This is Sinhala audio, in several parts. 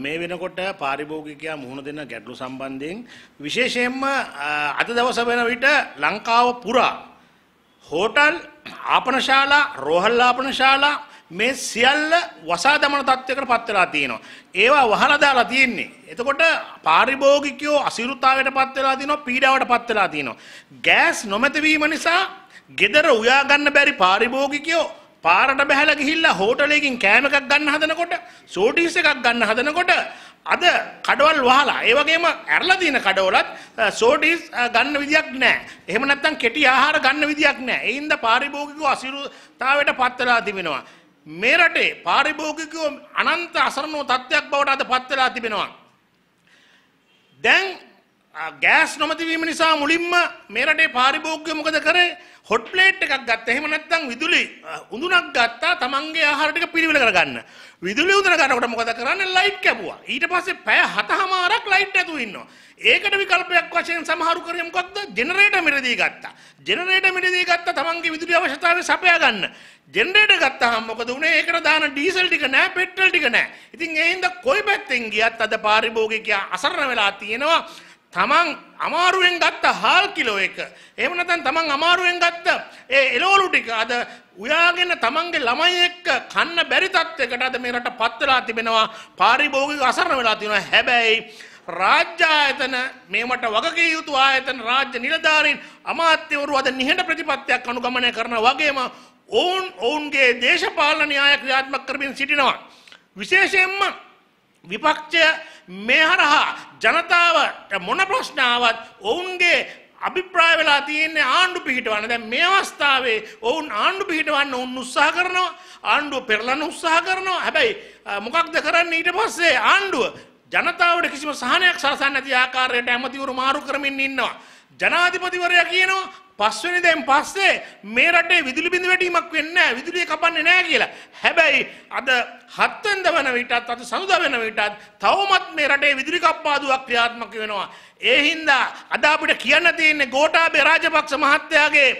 මේ වෙනකොට පාරිභෝගිකයා මුහුණ දෙන ගැටලු සම්බන්ධයෙන් විශේෂයෙන්ම අද දවස වෙන විට ලංකාව පුරා හෝටල් ආපනශාලා රෝහල් ආපනශාලා මේ සියල්ල වසා දමන තත්ත්වයකට පත් වෙලා තියෙනවා. ඒවා වහලා දාලා තියෙන්නේ. එතකොට පාරිභෝගිකයෝ අසිරුතාවයට පත් වෙලා තිනවා, පීඩාවට පත් වෙලා තිනවා. ගෑස් නොමැති වීම නිසා gedara උයා ගන්න බැරි පාරිභෝගිකයෝ පාරට බැහැලා ගිහිල්ලා හෝටලයකින් කෑම එකක් ගන්න හදනකොට සෝටිස් එකක් ගන්න හදනකොට අද කඩවල් වහලා ඒ වගේම ඇරලා තියෙන කඩවලත් සෝටිස් ගන්න විදියක් නැහැ. එහෙම නැත්නම් කෙටි ආහාර ගන්න විදියක් නැහැ. ඒ හින්දා පාරිභෝගිකව අසිරුතාවයට පත් වෙලා තිබෙනවා. මේ රටේ පාරිභෝගිකව අනන්ත අසරණෝ තත්ත්වයක් බවට අද පත් වෙලා තිබෙනවා. දැන් ගෑස් නොමැතිවීම නිසා මුලින්ම මේ රටේ පාරිභෝගිකයෝ මොකද කරේ හොට් ප්ලේට් එකක් ගත්තා. එහෙම නැත්නම් විදුලි උඳුනක් ගත්තා තමන්ගේ ආහාර ටික පිළිවෙල කරගන්න. විදුලි උඳුන ගන්නකොට මොකද කරන්නේ? ලයිට් කැපුවා. ඊට පස්සේ පැය 7මාරක් ලයිට් නැතුව ඉන්නවා. ඒකට විකල්පයක් වශයෙන් සමහරු කරේ මොකද්ද? ජෙනරේටර් මිලදී ගත්තා. ජෙනරේටර් මිලදී ගත්තා තමන්ගේ විදුලි අවශ්‍යතාවය සපයා ගන්න. ජෙනරේටර් ගත්තාම මොකද උනේ? ඒකට දාන ඩීසල් ටික නැහැ, පෙට්‍රල් ටික නැහැ. ඉතින් ඒ හින්දා කොයි පැත්තෙන් ගියත් අද පාරිභෝගිකයා අසරණ වෙලා තියෙනවා. තමන් අමාරුවෙන් ගත්ත හාල් කිලෝ එක. එහෙම නැත්නම් තමන් අමාරුවෙන් ගත්ත ඒ එළවලු ටික අද උයාගෙන තමන්ගේ ළමයි එක්ක කන්න බැරි තත්යකට අද මේ රට පත් වෙලා තිබෙනවා. පාරිභෝගික අසරණ වෙලා තියෙනවා. හැබැයි රාජ්‍ය ආයතන මේමට වගකිය යුතු ආයතන රාජ්‍ය නිලධාරීන් අමාත්‍යවරු අද නිහඬ ප්‍රතිපත්තියක් අනුගමනය කරන වගේම ඔවුන් ඔවුන්ගේ දේශපාලන න්‍යාය ක්‍රියාත්මක කරමින් සිටිනවා. විශේෂයෙන්ම විපක්ෂය මේ හරහා ජනතාවට මොන ප්‍රශ්නාවත් ඔවුන්ගේ අභිප්‍රාය වෙලා තියෙන්නේ ආණ්ඩු පිහිටවන්න. දැන් මේ අවස්ථාවේ ඔවුන් ආණ්ඩු පිහිටවන්න ඔවුන් උත්සාහ කරනවා. ආණ්ඩුව පෙරලන්න උත්සාහ කරනවා. හැබැයි මොකක්ද කරන්නේ ඊට පස්සේ ආණ්ඩුව ජනතාවට කිසිම සහනයක් සලසන්නේ නැති ආකාරයට ඇමතිවරු මාරු කරමින් ඉන්නවා. ජනාධිපතිවරයා කියනවා පස්වෙනි දැන් පස්සේ මේ රටේ විදුලි බිඳ වැටීමක් වෙන්නේ නැහැ විදුලිය කපන්නේ නැහැ කියලා. හැබැයි අද හත්වෙනිද වෙන විටත් අද සනුදා වෙන විටත් තවමත් මේ රටේ විදුලි කප්පාදුවක් ක්‍රියාත්මක වෙනවා. ඒ හින්දා අද අපිට කියන්න තියෙන්නේ ගෝඨාභය රාජපක්ෂ මහත්තයාගේ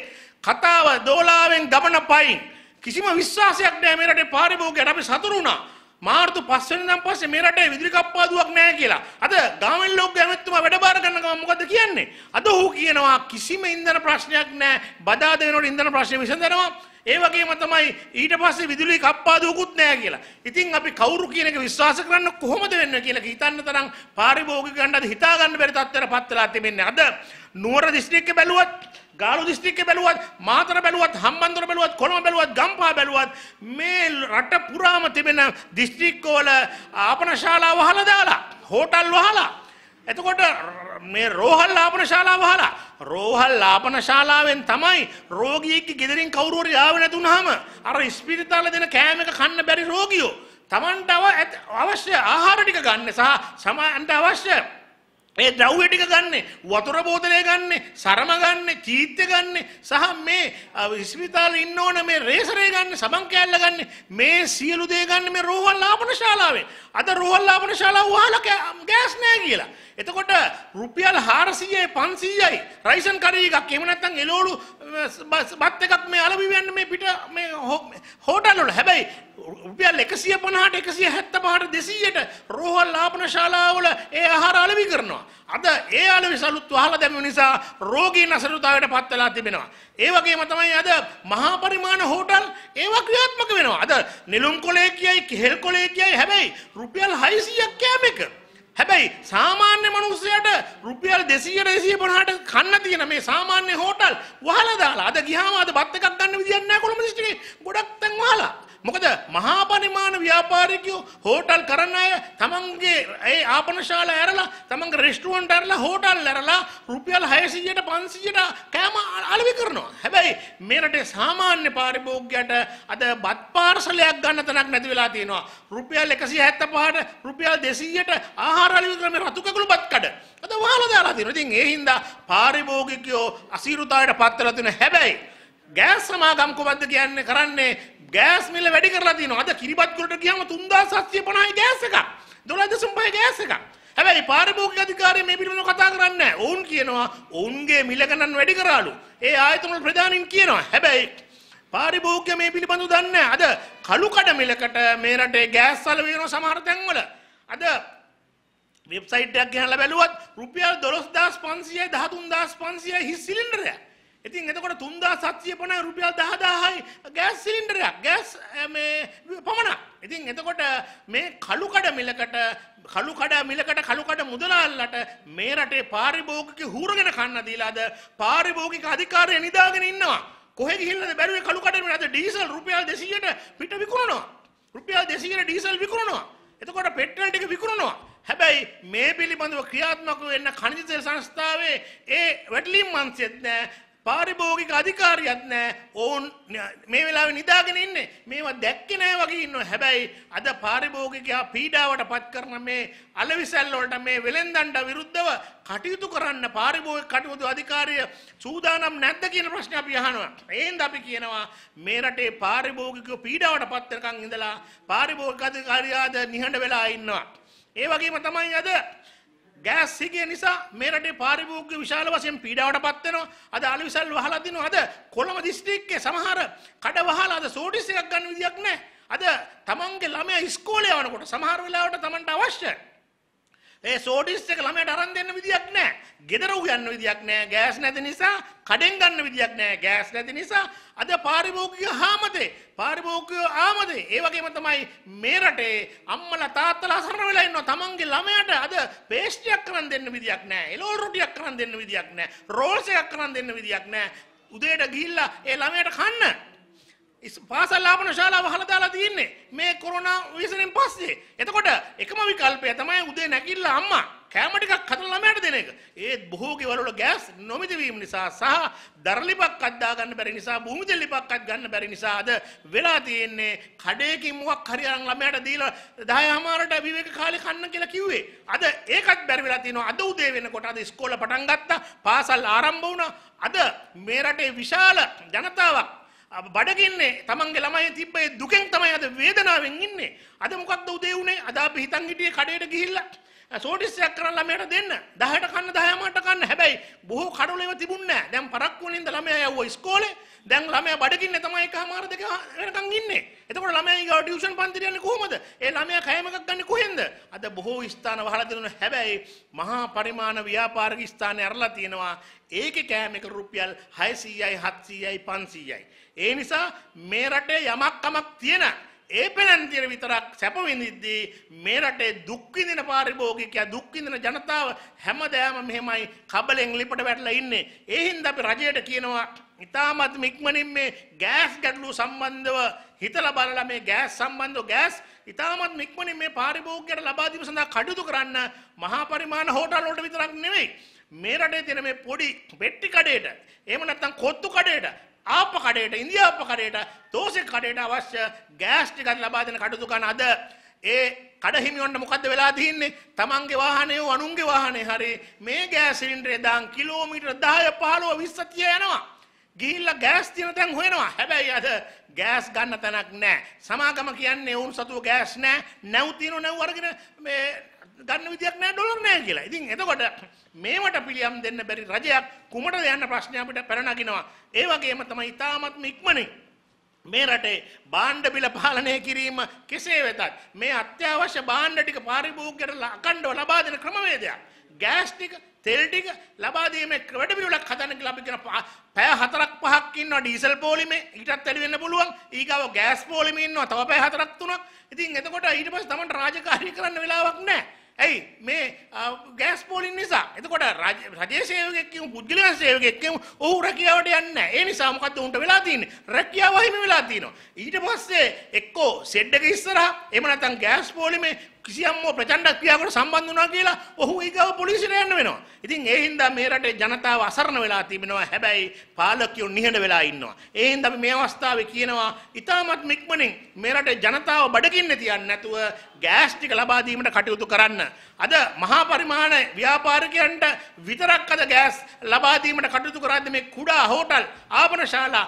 කතාව දෝලාවෙන් ගමන පයින් කිසිම විශ්වාසයක් නැහැ මේ රටේ පාරිභෝගිකයන් අපි සතුරු වුණා. මාර්තු පස්වෙනි නම් පස්සේ මේ රටේ විදුලි කප්පාදුවක් නැහැ කියලා. අද ගාමින් ලෝක ඇමතිතුමා වැඩබාර ගන්න මොකද කියන්නේ? අද ඔහු කියනවා කිසිම ඉන්ධන ප්‍රශ්නයක් නැහැ. බදාද වෙනකොට ඉන්ධන ප්‍රශ්නේ විසඳනවා. ඒ වගේම තමයි ඊට පස්සේ විදුලි කප්පාදුවකුත් නැහැ කියලා. ඉතින් අපි කවුරු කියන එක විශ්වාස කරන්න කොහොමද වෙන්නේ කියලා හිතන්න තරම් පාරිභෝගික ගණ්ඩාද හිතා ගන්න බැරි තත්ත්වයකට පත් වෙලා තිබෙන්නේ. අද නුවර දිස්ත්‍රික්කේ බැලුවත් ගාලු දිස්ත්‍රික්කේ බැලුවත් මාතර බැලුවත් හම්බන්තොට බැලුවත් කොළඹ බැලුවත් ගම්පහ බැලුවත් මේ රට පුරාම තිබෙන දිස්ත්‍රික්කවල ආපන ශාලා වහලා දාලා හෝටල් වහලා එතකොට මේ රෝහල් ආපන ශාලාව වහලා රෝහල් ආපන ශාලාවෙන් තමයි රෝගියෙක්ගේ ගෙදරින් කවුරු හරි ආවෙ නැතුනහම අර ස්පිරිතාල දෙන කෑම එක කන්න බැරි රෝගියෝ Tamanට අවශ්‍ය ආහාර ටික ගන්න සහ සමාන්ට අවශ්‍ය ඒ ද්‍රව්‍ය ටික ගන්න වතුර බෝතලය ගන්න සරම ගන්න චීත්‍ය ගන්න සහ මේ ඉස්විතාල ඉන්න ඕන මේ රේසරය ගන්න සබන් කෑල්ල ගන්න මේ සියලු දේ ගන්න මේ රෝහල් ලාපන ශාලාවේ අද රෝහල් ලාපන ශාලාව වහලා ගෑස් නෑ කියලා එතකොට රුපියල් 400යි 500යි රයිසන් කරී එකක් එහෙම නැත්නම් එළවලු බත් එකක් මේ අලවි වෙන්න මේ පිට මේ හෝටල් වල හැබැයි රුපියල් 150ට 175ට 200ට රෝහල් ලාපන ශාලාවල ඒ ආහාර අලවි කරනවා. අද ඒ අලවි සලුත් වහලා දැමීම නිසා රෝගීන් අසරණතාවයට පත් වෙලා තිබෙනවා. ඒ වගේම තමයි අද මහා පරිමාණ හෝටල් ඒවා ක්‍රියාත්මක වෙනවා. අද නිලුම් කොලේ කියයි කෙහෙල් කොලේ කියයි හැබැයි රුපියල් 600ක් කෑම එක හැබැයි සාමාන්‍ය මනුස්සයට රුපියල් 200 250ට කන්න තියෙන මේ සාමාන්‍ය හෝටල් වහලා දාලා අද ගියාම අද බත් එකක් ගන්න විදියක් නැහැ කොළඹ දිස්ත්‍රික්කේ ගොඩක් තැන් වහලා මොකද මහා පරිමාණ ව්‍යාපාරිකයෝ හෝටල් කරන අය තමන්ගේ ඒ ආපනශාලා ඇරලා තමන්ගේ රෙස්ටුරන්ට් ඇරලා හෝටල් ඇරලා රුපියල් 600ට 500ට කෑම අලෙවි කරනවා. හැබැයි මේ රටේ සාමාන්‍ය පාරිභෝගිකයට අද බත් පාර්සලයක් ගන්න තැනක් නැති වෙලා තියෙනවා. රුපියල් 175ට රුපියල් 200ට ආහාර අලෙවි කරන මේ රතු කකුළු බත් කඩ. අද වහලා දාලා තියෙනවා. ඉතින් ඒ හින්දා පාරිභෝගිකයෝ අසීරුතාවයට පත් වෙලා තියෙන හැබැයි ගෑස් සමාගම් කොමද්ද කියන්නේ කරන්නේ ගෑස් මිල වැඩි කරලා තියෙනවා. අද කිරිබත්ගොඩට ගියාම 3750යි ගෑස් එකක්. 12.5 ගෑස් එකක්. හැබැයි පාරිභෝගික අධිකාරිය මේ පිළිබඳව කතා කරන්නේ නැහැ. ඔවුන් කියනවා ඔවුන්ගේ මිල ගණන් වැඩි කරාලු. ඒ ආයතන වල ප්‍රධානීන් කියනවා. හැබැයි පාරිභෝගික මේ පිළිබඳව දන්නේ නැහැ. අද කළු කඩ මිලකට මේ රටේ ගෑස් සල වෙනවා සමහර තැන්වල. අද වෙබ්සයිට් එකක් ගහලා බැලුවත් රුපියල් 12500යි 13500යි හිස් සිලින්ඩරයක්. ඉතින් එතකොට 3750 රුපියල් 10000යි ගෑස් සිලින්ඩරයක් ගෑස් මේ පමණක්. ඉතින් එතකොට මේ කළු කඩ මිලකට කළු කඩ මිලකට කළු කඩ මුදලාල්ලට මේ රටේ පාරිභෝගික හූරගෙන කන්න දීලාද පාරිභෝගික අධිකාරිය නිදාගෙන ඉන්නවා. කොහෙ ගිහිල්ලාද බැරුවේ කළු කඩ මිලද ඩීසල් රුපියල් 200ට පිට විකුණනවා. රුපියල් 200ට ඩීසල් විකුණනවා. එතකොට පෙට්‍රල් ටික විකුණනවා. හැබැයි මේ පිළිබඳව ක්‍රියාත්මක වෙන්න කණිජ තෙල් සංස්ථාවේ ඒ වැටලීම් මන්සියත් නෑ පාරිභෝගික අධිකාරියක් නෑ ඔවුන් මේ වෙලාවේ නිදාගෙන ඉන්නේ මේවා දැක්කේ නෑ වගේ ඉන්නවා හැබැයි අද පාරිභෝගිකයා පීඩාවට පත් කරන මේ අලවිසැල් වලට මේ වෙලෙන්දණ්ඩ විරුද්ධව කටයුතු කරන්න පාරිභෝගික කටයුතු අධිකාරිය සූදානම් නැද්ද කියන ප්‍රශ්නේ අපි අහනවා එහෙනම් අපි කියනවා මේ රටේ පාරිභෝගිකයෝ පීඩාවට පත් වෙනකන් ඉඳලා පාරිභෝගික අධිකාරියාද නිහඬ වෙලා ඉන්නවා ඒ වගේම තමයි අද ගෑස් සිගිය නිසා මේ රටේ පාරිභෝගික විශාල වශයෙන් පීඩාවට පත් වෙනවා. අද අලි විසල් වහලා දිනවා. අද කොළඹ දිස්ත්‍රික්කයේ සමහර කඩ වහලා අද සෝඩිස් එකක් ගන්න විදියක් නැහැ. අද තමන්ගේ ළමයා ඉස්කෝලේ යනකොට සමහර වෙලාවට තමන්ට අවශ්‍ය ඒ සෝඩිස් එක ළමයට අරන් දෙන්න විදියක් නැහැ. ගෙදර උයන්න විදියක් නැහැ. ගෑස් නැති නිසා කඩෙන් ගන්න විදියක් නැහැ. ගෑස් නැති නිසා අද පාරිභෝගික ආමතේ, පාරිභෝගික ආමතේ. ඒ වගේම තමයි මේ රටේ අම්මලා තාත්තලා අසරණ වෙලා ඉන්නවා. තමන්ගේ ළමයට අද පේස්ට්‍රියක් කරන් දෙන්න විදියක් නැහැ. එලෝ රොටියක් කරන් දෙන්න විදියක් නැහැ. රෝල්ස් එකක් කරන් දෙන්න විදියක් නැහැ. උදේට ගිහිල්ලා ඒ ළමයට කන්න පාසල් ආපන ශාලාව අහලා දාලා තියෙන්නේ මේ කොරෝනා ව්‍යසනයෙන් පස්සේ. එතකොට එකම විකල්පය තමයි උදේ නැගිටලා අම්මා කෑම ටිකක් හදලා ළමයාට දෙන එක. ඒත් බොහෝ ගෙවල් වල ගෑස් නොමිති වීම නිසා සහ දරලිපක් අද්දා ගන්න බැරි නිසා භූමි දෙලිපක්වත් ගන්න බැරි නිසා අද වෙලා තියෙන්නේ කඩේකින් මොකක් හරි අරන් ළමයාට දීලා 10:00ට විවේක කාලේ කන්න කියලා කිව්වේ. අද ඒකත් බැරි වෙලා තියෙනවා. අද උදේ වෙනකොට අද ඉස්කෝල පටන් ගත්තා. පාසල් ආරම්භ වුණා. අද මේ රටේ විශාල ජනතාවක් බඩගින්නේ තමන්ගේ ළමයි තිබ්බ ඒ දුකෙන් තමයි අද වේදනාවෙන් ඉන්නේ. අද මොකක්ද උදේ උනේ? අද අපි හිතන් හිටියේ කඩේට ගිහිල්ලා සෝඩිස්සයක් කරන් ළමයට දෙන්න. 10ට කන්න 10ට කන්න. හැබැයි බොහෝ කඩවල ඒවා තිබුණ නැහැ. දැන් පරක්කුවනින්ද ළමයා යවුවා ඉස්කෝලේ. දැන් ළමයා බඩගින්නේ තමයි එකමාර දෙක වෙනකන් ඉන්නේ. එතකොට ළමයා ඊගාව ටියුෂන් පන්තිට යන්නේ කොහොමද? ඒ ළමයා කෑම එකක් අද බොහෝ ස්ථාන වහලා දෙනවා හැබැයි මහා පරිමාණ ව්‍යාපාරික ස්ථානේ අරලා තියෙනවා ඒකේ කෑම එක රුපියල් 600යි 700යි 500යි ඒ නිසා මේ රටේ යමක් කමක් තියෙනවා ඒ පැලැන්තිර විතරක් සැපවිඳිද්දී මේ රටේ දුක්විඳින පාරිභෝගිකයා දුක්විඳින ජනතාව හැමදාම මෙහෙමයි කබලෙන් ලිපට වැටලා ඉන්නේ. ඒ හින්දා අපි රජයට කියනවා ඉතාමත් ඉක්මනින් මේ ගෑස් ගැටලු සම්බන්ධව හිතලා බලලා මේ ගෑස් සම්බන්ධව ගෑස් ඉතාමත් ඉක්මනින් මේ පාරිභෝගිකයට ලබා දීම සඳහා කටයුතු කරන්න මහා පරිමාණ හෝටල් වලට විතරක් නෙවෙයි මේ රටේ තියෙන මේ පොඩි පෙට්ටි කඩේට එහෙම නැත්නම් කොත්තු කඩේට ආප කඩේට ඉන්දියාප කඩේට දෝසෙ කඩේට අවශ්‍ය ගෑස් ටිකක් ලබා දෙන කටයුතු කරන අද ඒ කඩහිමියොන්ට මොකද්ද වෙලා තියෙන්නේ? තමන්ගේ වාහනේ හෝ අනුන්ගේ වාහනේ හරි මේ ගෑස් සිලින්ඩරේ දාන් කිලෝමීටර 10 15 20 30 යනවා. ගිහිල්ලා ගෑස් තියෙන තැන් හොයනවා. හැබැයි අද ගෑස් ගන්න තැනක් නැහැ. සමාගම කියන්නේ වුන් සතුව ගෑස් නැහැ. නැව් තියෙනව නැව් අරගෙන මේ ගන්න විදියක් නෑ ඩොලර් නෑ කියලා. ඉතින් එතකොට මේවට පිළියම් දෙන්න බැරි රජයක් කුමටද යන්න ප්‍රශ්නය අපිට පැන නගිනවා. ඒ වගේම තමයි ඉතාමත්ම ඉක්මනින් මේ රටේ බාණ්ඩ බිල පාලනය කිරීම කෙසේ වෙතත් මේ අත්‍යවශ්‍ය බාණ්ඩ ටික පාරිභෝගිකයට අඛණ්ඩව ලබා දෙන ක්‍රමවේදයක්. ගෑස් ටික තෙල් ටික ලබා දීමේ වැඩ පිළිවෙලක් හදන්න කියලා අපි කියන පැය හතරක් පහක් ඉන්නවා ඩීසල් පෝලිමේ ඊටත් වැඩි වෙන්න පුළුවන් ඊගාව ගෑස් පෝලිමේ ඉන්නවා තව පැය හතරක් තුනක් ඉතින් එතකොට ඊට පස්සේ තමන්ට රාජකාරී කරන්න වෙලාවක් නැහැ ඇයි මේ ගෑස් පෝලින් නිසා එතකොට රජයේ සේවකෙක්කම පුද්ගලයන් සේවකෙක්කම ඔහු රැකියාවට යන්න ඒ නිසා මොකද උන්ට වෙලා තියන්නේ රැකියාව හිමි වෙලා තියෙනවා ඊට පස්සේ එක්කෝ සෙඩ් එක ඉස්සරහා එහෙම නැත්නම් ගෑස් පෝලිමේ කිසියම්ම ප්‍රචණ්ඩ ක්‍රියාවකට සම්බන්ධ වුණා කියලා ඔහු ඊගව පොලිසියට යන්න වෙනවා. ඉතින් ඒ හින්දා මේ රටේ ජනතාව අසරණ වෙලා තිබෙනවා. හැබැයි පාලකයෝ නිහඬ වෙලා ඉන්නවා. ඒ හින්දා අපි මේ අවස්ථාවේ කියනවා ඉතාමත් ඉක්මනින් මේ රටේ ජනතාව බඩගින්න තියන්න නැතුව ගෑස් ටික ලබා දීමට කටයුතු කරන්න. අද මහා පරිමාණ ව්‍යාපාරිකයන්ට විතරක් අද ගෑස් ලබා දීමට කටයුතු කරද්දී මේ කුඩා හෝටල් ආපනශාලා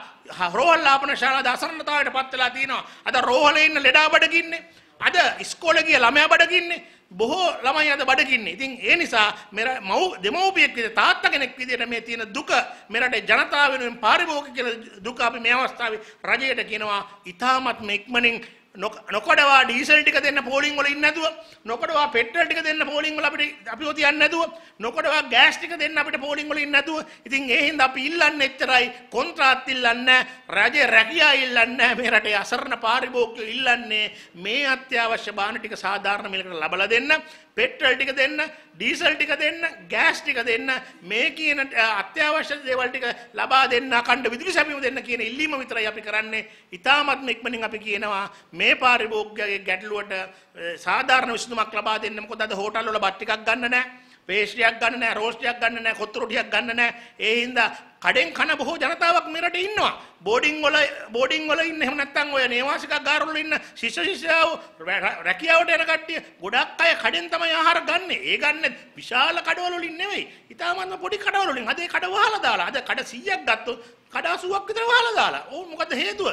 රෝහල් ආපනශාලා ද අසරණතාවයට පත් වෙලා තියෙනවා. අද රෝහලේ ඉන්න ලෙඩා බඩගින්නේ අද ඉස්කෝල ගිය ළමයා බඩගින්නේ බොහෝ ළමයි අද බඩගින්නේ. ඉතින් ඒ නිසා මෙර මව් දෙමව්පියෙක් විදිහට තාත්තා කෙනෙක් විදිහට මේ තියෙන දුක මෙරට ජනතාව වෙනුවෙන් පාරිභෝගික දුක අපි මේ අවස්ථාවේ රජයට කියනවා ඊටමත් ඉක්මනින් නොකඩවා ඩීසල් ටික දෙන්න පෝලිං වල ඉන්නේ නැතුව නොකඩවා පෙට්‍රල් ටික දෙන්න පෝලිං වල අපිට අපිව තියන්නේ නැතුව නොකඩවා ගෑස් ටික දෙන්න අපිට පෝලිං වල ඉන්නේ නැතුව ඉතින් ඒ හින්දා අපි ඉල්ලන්නේ එච්චරයි කොන්ත්‍රාත් ඉල්ලන්නේ රජ රැකියා ඉල්ලන්නේ මේ රටේ අසරණ පාරිභෝගිකයෝ ඉල්ලන්නේ මේ අත්‍යවශ්‍ය බාන ටික සාධාරණ මිලකට ලබලා දෙන්න පෙට්‍රල් ටික දෙන්න ඩීසල් ටික දෙන්න ගෑස් ටික දෙන්න මේ කියන අත්‍යවශ්‍ය දේවල් ටික ලබා දෙන්න අකණ්ඩ විදුලි සැපයීම දෙන්න කියන ඉල්ලීම විතරයි අපි කරන්නේ ඉතාමත්ම ඉක්මනින් අපි කියනවා මේ පාරිභෝගිකයේ ගැටලුවට සාධාරණ විසඳුමක් ලබා දෙන්න මොකද අද හෝටල් වල බත් ටිකක් ගන්න නැහැ පේෂ්ටියක් ගන්න නෑ රෝස්ටියක් ගන්න නෑ කොත්තුරොටියක් ගන්න නෑ ඒ හින්දා කඩෙන් කන බොහෝ ජනතාවක් මේ රටේ ඉන්නවා බෝඩින් වල බෝඩින් වල ඉන්න එහෙම නැත්නම් ඔය නේවාසික ගාරවල ඉන්න ශිෂ්‍ය ශිෂ්‍යාව රැකියාවට යන කට්ටිය ගොඩක් අය කඩෙන් තමයි ආහාර ගන්නෙ ඒ ගන්න විශාල කඩවල වලින් නෙවෙයි ඉතාමත්ම පොඩි කඩවල වලින් අද ඒ කඩ වහලා දාලා අද කඩ 100ක් ගත්තොත් කඩ 80ක් විතර වහලා දාලා ඕ මොකද හේතුව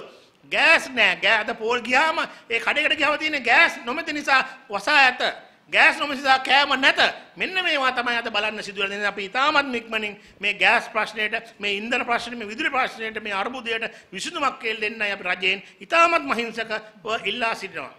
ගෑස් නෑ ගෑ අද පෝල් ගියාම ඒ කඩේකට ගියාම තියෙන ගෑස් නොමැති නිසා වසා ඇත ගෑස් නොමසිතා කෑම නැත මෙන්න මේවා තමයි අද බලන්න සිදුවලා තියෙන්නේ අපි ඉතාමත් ඉක්මනින් මේ ගෑස් ප්‍රශ්නයට මේ ඉන්ධන ප්‍රශ්නයට මේ විදුලි ප්‍රශ්නයට මේ අර්බුදයට විසඳුමක් කියලා දෙන්නයි අපි රජයෙන් ඉතාමත් මහින්සකව ඉල්ලා සිටිනවා